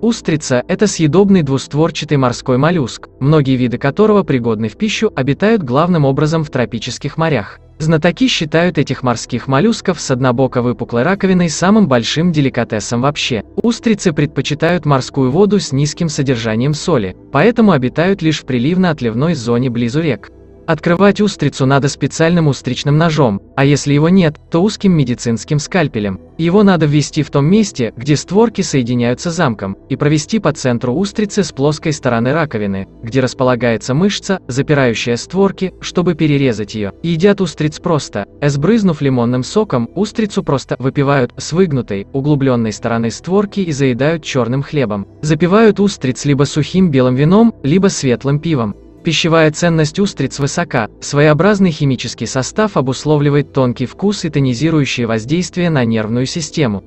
Устрица – это съедобный двустворчатый морской моллюск, многие виды которого пригодны в пищу, обитают главным образом в тропических морях. Знатоки считают этих морских моллюсков с однобоко выпуклой раковиной самым большим деликатесом вообще. Устрицы предпочитают морскую воду с низким содержанием соли, поэтому обитают лишь в приливно-отливной зоне близу рек. Открывать устрицу надо специальным устричным ножом, а если его нет, то узким медицинским скальпелем. Его надо ввести в том месте, где створки соединяются замком, и провести по центру устрицы с плоской стороны раковины, где располагается мышца, запирающая створки, чтобы перерезать ее. Едят устриц просто, а сбрызнув лимонным соком, устрицу просто выпивают с выгнутой, углубленной стороны створки и заедают черным хлебом. Запивают устриц либо сухим белым вином, либо светлым пивом. Пищевая ценность устриц высока, своеобразный химический состав обусловливает тонкий вкус и тонизирующее воздействие на нервную систему.